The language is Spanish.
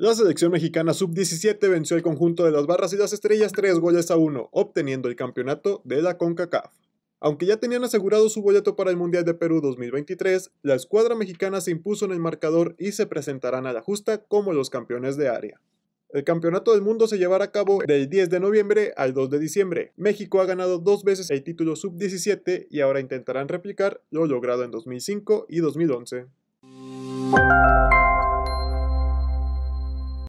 La selección mexicana sub-17 venció al conjunto de las Barras y las Estrellas 3 goles a 1, obteniendo el campeonato de la CONCACAF. Aunque ya tenían asegurado su boleto para el Mundial de Perú 2023, la escuadra mexicana se impuso en el marcador y se presentarán a la justa como los campeones de área. El Campeonato del Mundo se llevará a cabo del 10 de noviembre al 2 de diciembre. México ha ganado dos veces el título sub-17 y ahora intentarán replicar lo logrado en 2005 y 2011.